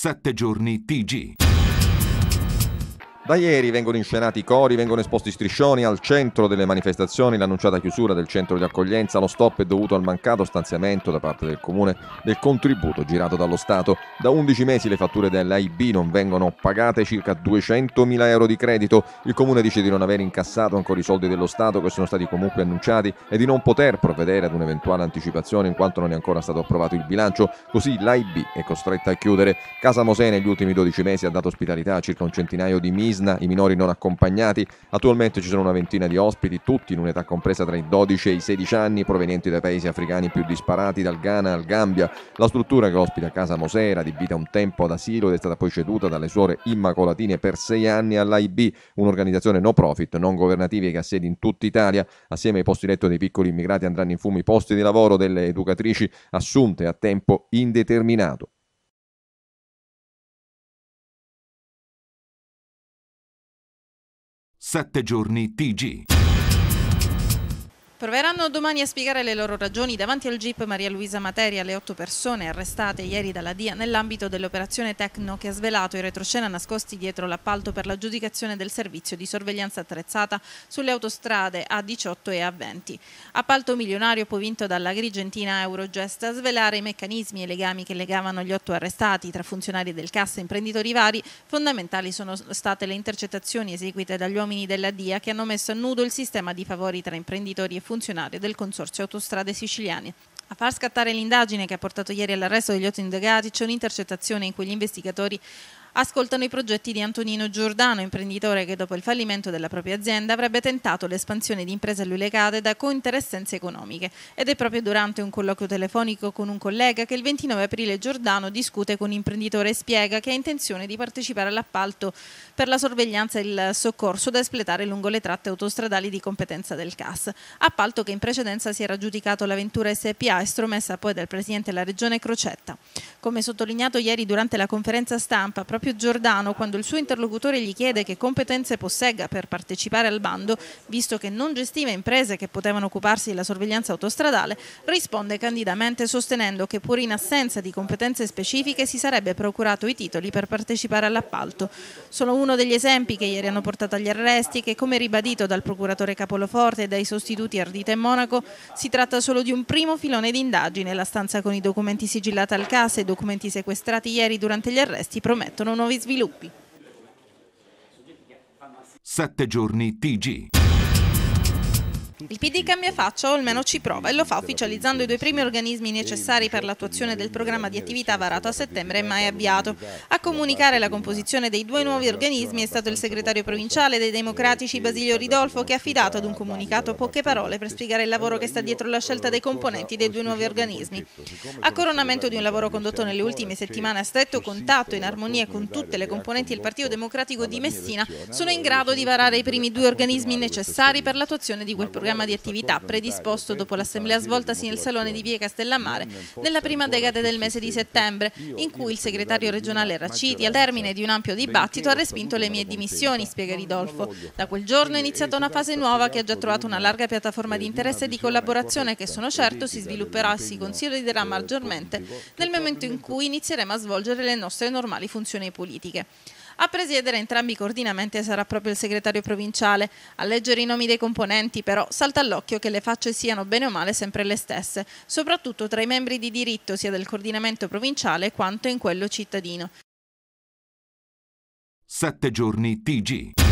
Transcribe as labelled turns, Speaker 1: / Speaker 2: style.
Speaker 1: 7 giorni TG. Da ieri vengono inscenati i cori, vengono esposti striscioni al centro delle manifestazioni, l'annunciata chiusura del centro di accoglienza, lo stop è dovuto al mancato stanziamento da parte del comune del contributo girato dallo Stato. Da 11 mesi le fatture dell'AIB non vengono pagate, circa 200.000 euro di credito. Il comune dice di non aver incassato ancora i soldi dello Stato che sono stati comunque annunciati e di non poter provvedere ad un'eventuale anticipazione in quanto non è ancora stato approvato il bilancio, così l'AIB è costretta a chiudere. Casa Mosè negli ultimi 12 mesi ha dato ospitalità a circa un centinaio di misi Isna, i minori non accompagnati. Attualmente ci sono una ventina di ospiti, tutti in un'età compresa tra i 12 e i 16 anni, provenienti dai paesi africani più disparati, dal Ghana al Gambia. La struttura che ospita Casa Mosera, adibita un tempo ad asilo ed è stata poi ceduta dalle suore immacolatine per sei anni all'AIB, un'organizzazione no profit, non governativa che ha sede in tutta Italia. Assieme ai posti letto dei piccoli immigrati andranno in fumo i posti di lavoro delle educatrici assunte a tempo indeterminato. 7 giorni TG.
Speaker 2: Proveranno domani a spiegare le loro ragioni davanti al GIP Maria Luisa Materia le otto persone arrestate ieri dalla DIA nell'ambito dell'operazione Tecno che ha svelato i retroscena nascosti dietro l'appalto per l'aggiudicazione del servizio di sorveglianza attrezzata sulle autostrade A18 e A20. Appalto milionario poi vinto dalla grigentina Eurogest a svelare i meccanismi e i legami che legavano gli otto arrestati tra funzionari del CAS e imprenditori vari. Fondamentali sono state le intercettazioni eseguite dagli uomini della DIA che hanno messo a nudo il sistema di favori tra imprenditori e funzionari funzionario del Consorzio Autostrade Siciliane. A far scattare l'indagine che ha portato ieri all'arresto degli otto indagati c'è un'intercettazione in cui gli investigatori ascoltano i progetti di Antonino Giordano, imprenditore che dopo il fallimento della propria azienda avrebbe tentato l'espansione di imprese a lui legate da cointeressenze economiche. Ed è proprio durante un colloquio telefonico con un collega che il 29 aprile Giordano discute con l'imprenditore e spiega che ha intenzione di partecipare all'appalto per la sorveglianza e il soccorso da espletare lungo le tratte autostradali di competenza del CAS. Appalto che in precedenza si era giudicato l'Aventura SPA, estromessa poi dal presidente della regione Crocetta. Come sottolineato ieri durante la conferenza stampa, proprio proprio Giordano quando il suo interlocutore gli chiede che competenze possegga per partecipare al bando, visto che non gestiva imprese che potevano occuparsi della sorveglianza autostradale, risponde candidamente sostenendo che pur in assenza di competenze specifiche si sarebbe procurato i titoli per partecipare all'appalto. Solo uno degli esempi che ieri hanno portato agli arresti che, come ribadito dal procuratore Capoloforte e dai sostituti Ardita e Monaco, si tratta solo di un primo filone di indagine. La stanza con i documenti sigillati al CAS e i documenti sequestrati ieri durante gli arresti promettono attendono nuovi sviluppi.
Speaker 1: Sette giorni
Speaker 2: TG. Il PD cambia faccia o almeno ci prova e lo fa ufficializzando i due primi organismi necessari per l'attuazione del programma di attività varato a settembre e mai avviato. A comunicare la composizione dei due nuovi organismi è stato il segretario provinciale dei democratici Basilio Ridolfo che ha affidato ad un comunicato poche parole per spiegare il lavoro che sta dietro la scelta dei componenti dei due nuovi organismi. A coronamento di un lavoro condotto nelle ultime settimane a stretto contatto in armonia con tutte le componenti del Partito Democratico di Messina sono in grado di varare i primi due organismi necessari per l'attuazione di quel programma programma di attività predisposto dopo l'assemblea svoltasi nel Salone di Vie Castellammare nella prima decade del mese di settembre, in cui il segretario regionale Raciti, al termine di un ampio dibattito, ha respinto le mie dimissioni, spiega Ridolfo. Da quel giorno è iniziata una esatto, fase nuova che ha già trovato una larga piattaforma di interesse e di collaborazione che sono certo si svilupperà e si consoliderà maggiormente nel momento in cui inizieremo a svolgere le nostre normali funzioni politiche. A presiedere entrambi i coordinamenti sarà proprio il segretario provinciale. A leggere i nomi dei componenti però salta all'occhio che le facce siano bene o male sempre le stesse, soprattutto tra i membri di diritto sia del coordinamento provinciale quanto in quello cittadino.
Speaker 1: 7 giorni TG